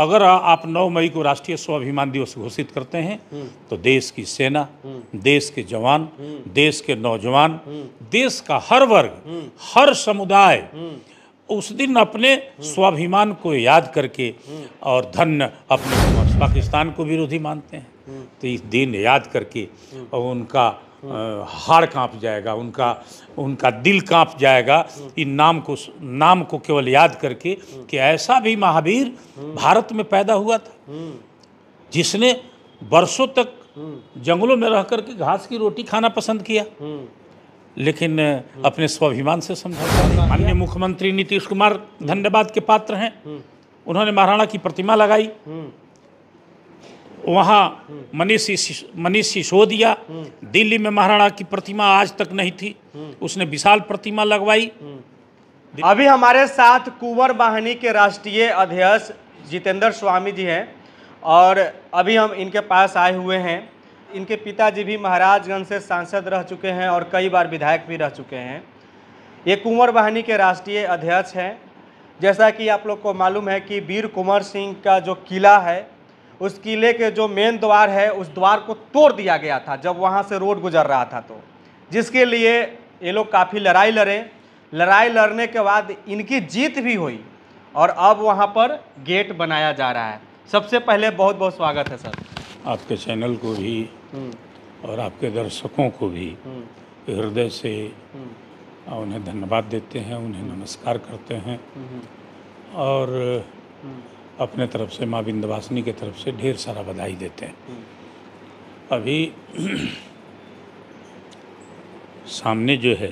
अगर आप 9 मई को राष्ट्रीय स्वाभिमान दिवस घोषित करते हैं तो देश की सेना देश के जवान देश के नौजवान देश का हर वर्ग हर समुदाय उस दिन अपने स्वाभिमान को याद करके और धन्य अपने पाकिस्तान को विरोधी मानते हैं तो इस दिन याद करके और उनका हार कांप जाएगा उनका उनका दिल कांप जाएगा इन नाम को नाम को केवल याद करके कि ऐसा भी महावीर भारत में पैदा हुआ था जिसने बरसों तक जंगलों में रह करके घास की रोटी खाना पसंद किया लेकिन अपने स्वाभिमान से समझौता अन्य मुख्यमंत्री नीतीश कुमार धन्यवाद के पात्र हैं उन्होंने महाराणा की प्रतिमा लगाई वहाँ मनीषी मनीष सिसोदिया दिल्ली में महाराणा की प्रतिमा आज तक नहीं थी उसने विशाल प्रतिमा लगवाई अभी हमारे साथ कुंवर वाहिनी के राष्ट्रीय अध्यक्ष जितेंद्र स्वामी जी हैं और अभी हम इनके पास आए हुए हैं इनके पिताजी भी महाराजगंज से सांसद रह चुके हैं और कई बार विधायक भी रह चुके हैं ये कुंवर वाहिनी के राष्ट्रीय अध्यक्ष हैं जैसा कि आप लोग को मालूम है कि वीर कुंवर सिंह का जो किला है उस किले के जो मेन द्वार है उस द्वार को तोड़ दिया गया था जब वहाँ से रोड गुजर रहा था तो जिसके लिए ये लोग काफ़ी लड़ाई लड़े लड़ाई लड़ने के बाद इनकी जीत भी हुई और अब वहाँ पर गेट बनाया जा रहा है सबसे पहले बहुत बहुत स्वागत है सर आपके चैनल को भी हम्म। और आपके दर्शकों को भी हम्म। हृदय से हम्म। उन्हें धन्यवाद देते हैं उन्हें नमस्कार करते हैं और अपने तरफ से माँ विंध्यवासिनी के तरफ से ढेर सारा बधाई देते हैं अभी सामने जो है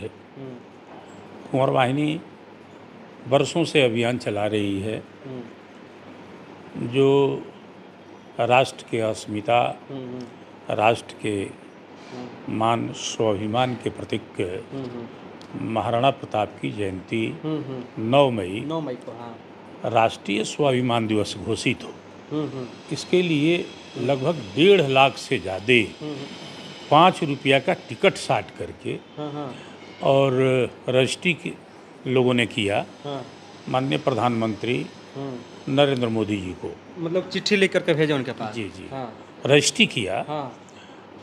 कुंवर वाहिनी बरसों से अभियान चला रही है जो राष्ट्र के अस्मिता राष्ट्र के मान स्वाभिमान के प्रतीक महाराणा प्रताप की जयंती नौ मई नौ मई को हाँ राष्ट्रीय स्वाभिमान दिवस घोषित हो हम्म, हम्म। इसके लिए लगभग डेढ़ लाख से ज़्यादा हम्म, पाँच रुपया का टिकट साट करके हाँ, हाँ। और रजिस्ट्री के लोगों ने किया हाँ। माननीय प्रधानमंत्री नरेंद्र मोदी जी को मतलब चिट्ठी लेकर के भेजा उनके पास जी जी रजिस्ट्री किया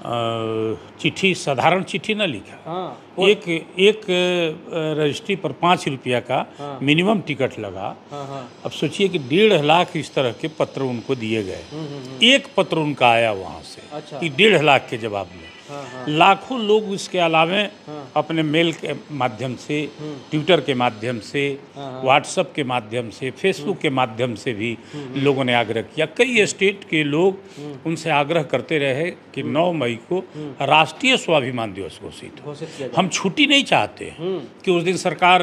चिट्ठी साधारण चिट्ठी ना लिखा हाँ, एक एक रजिस्ट्री पर पाँच रुपया का हाँ, मिनिमम टिकट लगा हाँ, हाँ, अब सोचिए कि डेढ़ लाख इस तरह के पत्र उनको दिए गए हम्म, हम्म, हम्म। एक पत्र उनका आया वहाँ से अच्छा, कि डेढ़ लाख के जवाब में लाखों लोग उसके अलावे हाँ। अपने मेल के माध्यम से हाँ। ट्विटर के माध्यम से हाँ, व्हाट्सएप के माध्यम से फेसबुक के माध्यम से भी लोगों ने आग्रह किया कई स्टेट के लोग उनसे आग्रह करते रहे कि 9 मई को राष्ट्रीय स्वाभिमान दिवस घोषित हो हम छुट्टी नहीं चाहते कि उस दिन सरकार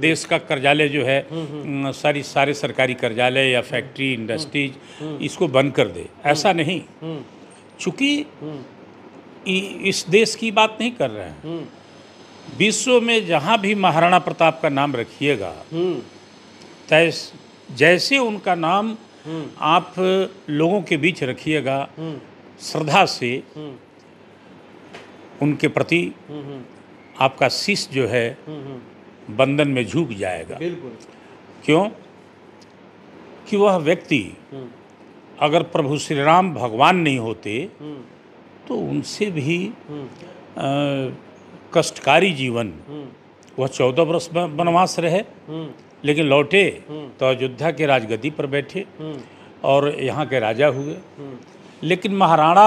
देश का कार्यालय जो है सारी सारे सरकारी कार्यालय या फैक्ट्री इंडस्ट्रीज इसको बंद कर दे ऐसा नहीं चूँकि इस देश की बात नहीं कर रहे हैं विश्व में जहाँ भी महाराणा प्रताप का नाम रखिएगा जैसे उनका नाम आप लोगों के बीच रखिएगा श्रद्धा से उनके प्रति आपका शीश जो है बंधन में झुक जाएगा क्यों कि वह व्यक्ति अगर प्रभु श्री राम भगवान नहीं होते तो उनसे भी हम्म। कष्टकारी जीवन हम्म। वह चौदह वर्ष वनवास रहे हम्म। लेकिन लौटे तो अयोध्या के राजगद्दी पर बैठे और यहाँ के राजा हुए लेकिन महाराणा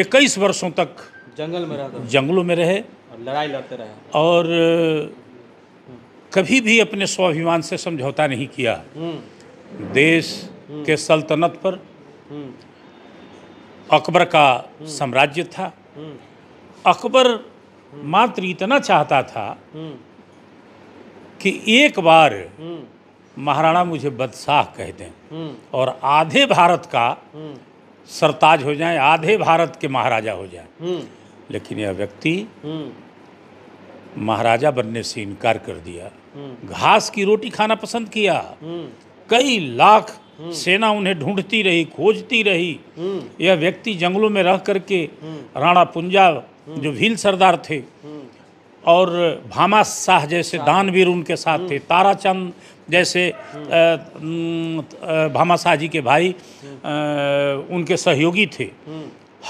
इक्कीस वर्षों तक जंगल में रहा जंगलों में रहे और लड़ाई लड़ते रहे और कभी भी अपने स्वाभिमान से समझौता नहीं किया देश के सल्तनत पर अकबर का साम्राज्य था अकबर मात्र इतना चाहता था कि एक बार महाराणा मुझे बदशाह कह दें और आधे भारत का सरताज हो जाए आधे भारत के महाराजा हो जाए लेकिन यह व्यक्ति महाराजा बनने से इनकार कर दिया घास की रोटी खाना पसंद किया कई लाख सेना उन्हें ढूंढती रही खोजती रही यह व्यक्ति जंगलों में रह करके राणा पुंजा जो भील सरदार थे और भामा शाह जैसे दानवीर उनके साथ थे ताराचंद जैसे भामा शाह जी के भाई उनके सहयोगी थे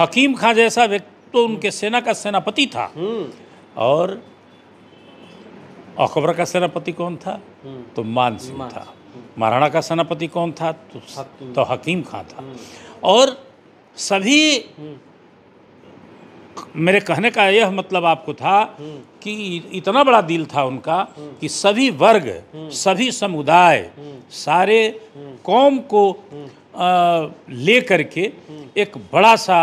हकीम खां जैसा व्यक्ति तो उनके सेना का सेनापति था और अकबर का सेनापति कौन था हम्म। तो मान सिंह था हम्म। महाराणा का सेनापति कौन था तो, तो हकीम खां था हम्म। और सभी मेरे कहने का यह मतलब आपको था कि इतना बड़ा दिल था उनका कि सभी वर्ग सभी समुदाय सारे कौम को ले करके एक बड़ा सा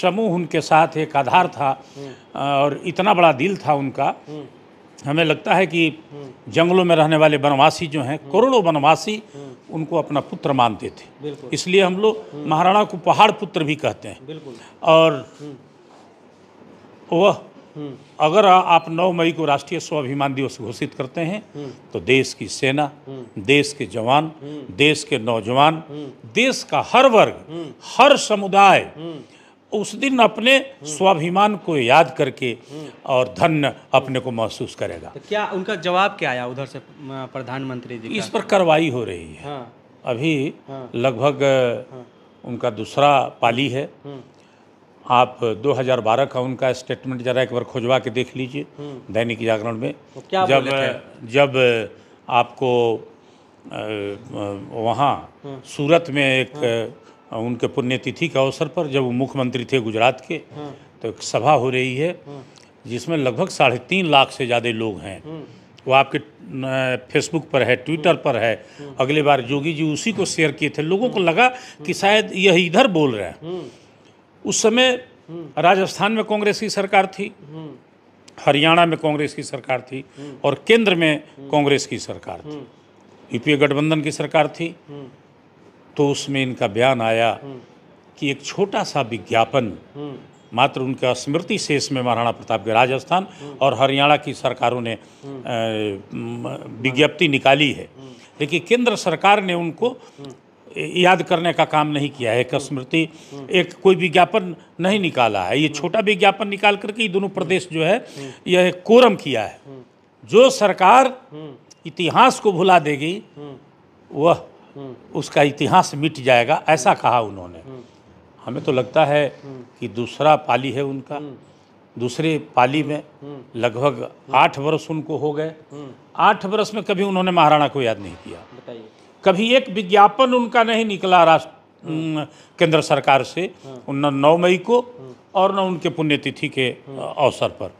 समूह उनके साथ एक आधार था और इतना बड़ा दिल था उनका हमें लगता है कि जंगलों में रहने वाले वनवासी जो हैं करोड़ों वनवासी उनको अपना पुत्र मानते थे इसलिए हम लोग महाराणा को पहाड़ पुत्र भी कहते हैं और वह हम्म। अगर आप 9 मई को राष्ट्रीय स्वाभिमान दिवस घोषित करते हैं हम्म। तो देश की सेना हम्म। देश के जवान देश के नौजवान देश का हर वर्ग हर समुदाय उस दिन अपने स्वाभिमान को याद करके और धन्य अपने को महसूस करेगा तो क्या उनका जवाब क्या आया उधर से प्रधानमंत्री जी इस पर कार्रवाई हो रही है हाँ। अभी हाँ। लगभग हाँ। उनका दूसरा पाली है हाँ। आप 2012 का उनका स्टेटमेंट जरा एक बार खोजवा के देख लीजिए हाँ। दैनिक जागरण में तो क्या जब जब आपको वहाँ हाँ। सूरत में एक उनके पुण्यतिथि के अवसर पर जब वो मुख्यमंत्री थे गुजरात के हाँ। तो एक सभा हो रही है हाँ। जिसमें लगभग साढ़े तीन लाख से ज़्यादा लोग हैं हाँ। वो आपके फेसबुक पर है ट्विटर पर है अगले बार जोगी जी उसी को शेयर किए थे लोगों को लगा कि शायद यह इधर बोल रहे हैं उस समय राजस्थान में कांग्रेस की सरकार थी हरियाणा में कांग्रेस की सरकार थी और केंद्र में कांग्रेस की सरकार थी यूपीए गठबंधन की सरकार थी तो उसमें इनका बयान आया हम्म। कि एक छोटा सा विज्ञापन हम्म। मात्र उनका स्मृति शेष में महाराणा प्रताप के राजस्थान हम्म। और हरियाणा की सरकारों ने विज्ञप्ति निकाली है लेकिन केंद्र सरकार ने उनको याद करने का काम नहीं किया है एक स्मृति एक कोई विज्ञापन नहीं निकाला है ये छोटा विज्ञापन निकाल करके ये दोनों प्रदेश जो है यह कोरम किया है जो सरकार इतिहास को भुला देगी वह उसका इतिहास मिट जाएगा ऐसा कहा उन्होंने हमें तो लगता है कि दूसरा पाली है उनका दूसरे पाली में लगभग आठ वर्ष उनको हो गए आठ वर्ष में कभी उन्होंने महाराणा को याद नहीं किया कभी एक विज्ञापन उनका नहीं निकला राष्ट्र केंद्र सरकार से न नौ मई को और न उनके पुण्यतिथि के अवसर पर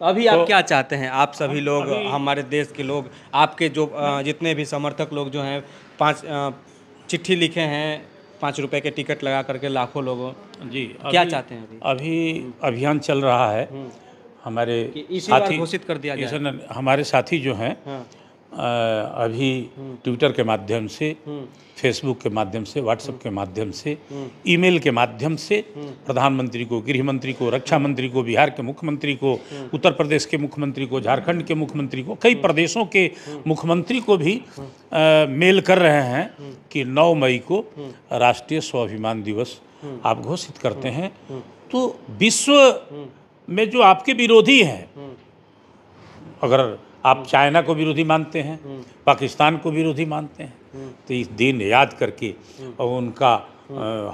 तो अभी तो, आप क्या चाहते हैं आप सभी लोग हमारे देश के लोग आपके जो जितने भी समर्थक लोग जो हैं पाँच चिट्ठी लिखे हैं पाँच रुपए के टिकट लगा करके लाखों लोगों जी क्या चाहते हैं अभी अभियान चल रहा है हम्म। हमारे साथी घोषित कर दिया हमारे साथी जो हैं हाँ। अभी ट्विटर के माध्यम से फेसबुक के माध्यम से व्हाट्सएप के माध्यम से ईमेल के माध्यम से प्रधानमंत्री को गृह मंत्री को रक्षा मंत्री को बिहार के मुख्यमंत्री को उत्तर प्रदेश के मुख्यमंत्री को झारखंड के मुख्यमंत्री को कई प्रदेशों के मुख्यमंत्री को भी आ, मेल कर रहे हैं कि 9 मई को राष्ट्रीय स्वाभिमान दिवस आप घोषित करते हैं तो विश्व में जो आपके विरोधी हैं अगर आप चाइना को विरोधी मानते हैं पाकिस्तान को विरोधी मानते हैं तो इस दिन याद करके और उनका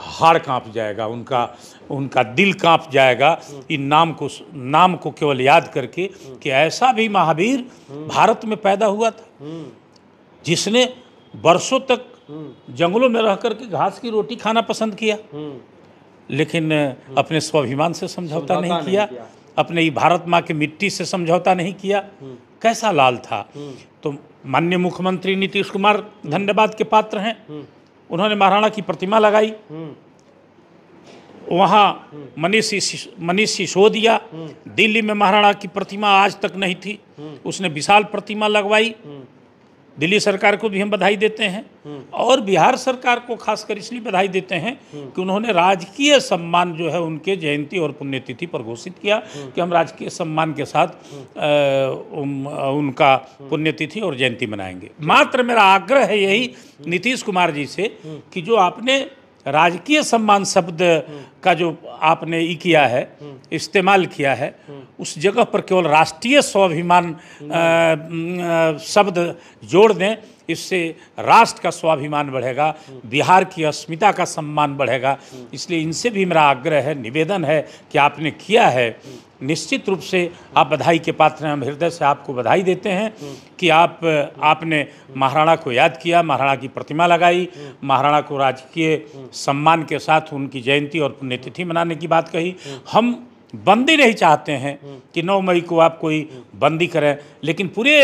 हार कांप जाएगा उनका उनका दिल कांप जाएगा इन नाम को नाम को केवल याद करके कि ऐसा भी महावीर भारत में पैदा हुआ था जिसने बरसों तक जंगलों में रह करके घास की रोटी खाना पसंद किया लेकिन हम्म। अपने स्वाभिमान से समझौता नहीं, नहीं किया अपने भारत माँ की मिट्टी से समझौता नहीं किया हम्म। कैसा लाल था हम्म। तो मान्य मुख्यमंत्री नीतीश कुमार धन्यवाद के पात्र हैं हम्म। उन्होंने महाराणा की प्रतिमा लगाई हम्म। वहाँ मनीषी मनीष सिसोदिया दिल्ली में महाराणा की प्रतिमा आज तक नहीं थी उसने विशाल प्रतिमा लगवाई दिल्ली सरकार को भी हम बधाई देते हैं हम्म। और बिहार सरकार को खासकर इसलिए बधाई देते हैं हम्म। कि उन्होंने राजकीय सम्मान जो है उनके जयंती और पुण्यतिथि पर घोषित किया हम्म। कि हम राजकीय सम्मान के साथ आ, उनका पुण्यतिथि और जयंती मनाएंगे मात्र मेरा आग्रह है यही नीतीश कुमार जी से कि जो आपने राजकीय सम्मान शब्द का जो आपने ई किया है इस्तेमाल किया है उस जगह पर केवल राष्ट्रीय स्वाभिमान शब्द जोड़ दें इससे राष्ट्र का स्वाभिमान बढ़ेगा बिहार की अस्मिता का सम्मान बढ़ेगा इसलिए इनसे भी मेरा आग्रह है निवेदन है कि आपने किया है निश्चित रूप से आप बधाई के पात्र हैं हम हृदय से आपको बधाई देते हैं कि आप आपने महाराणा को याद किया महाराणा की प्रतिमा लगाई महाराणा को राजकीय सम्मान के साथ उनकी जयंती और पुण्यतिथि मनाने की बात कही हम बंदी नहीं चाहते हैं कि 9 मई को आप कोई बंदी करें लेकिन पूरे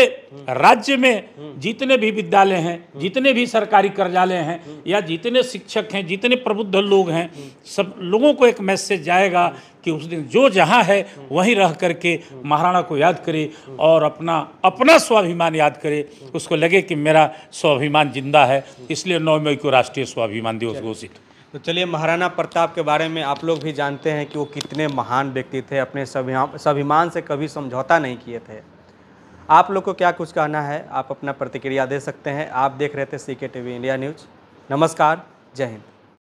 राज्य में जितने भी विद्यालय हैं जितने भी सरकारी कार्यालय हैं या जितने शिक्षक हैं जितने प्रबुद्ध लोग हैं सब लोगों को एक मैसेज जाएगा कि उस दिन जो जहाँ है वहीं रह करके महाराणा को याद करे और अपना अपना स्वाभिमान याद करे उसको लगे कि मेरा स्वाभिमान जिंदा है इसलिए नौ मई को राष्ट्रीय स्वाभिमान दिवस घोषित तो चलिए महाराणा प्रताप के बारे में आप लोग भी जानते हैं कि वो कितने महान व्यक्ति थे अपने स्वाभिमान से कभी समझौता नहीं किए थे आप लोग को क्या कुछ कहना है आप अपना प्रतिक्रिया दे सकते हैं आप देख रहे थे सी के टी वी इंडिया न्यूज़ नमस्कार जय हिंद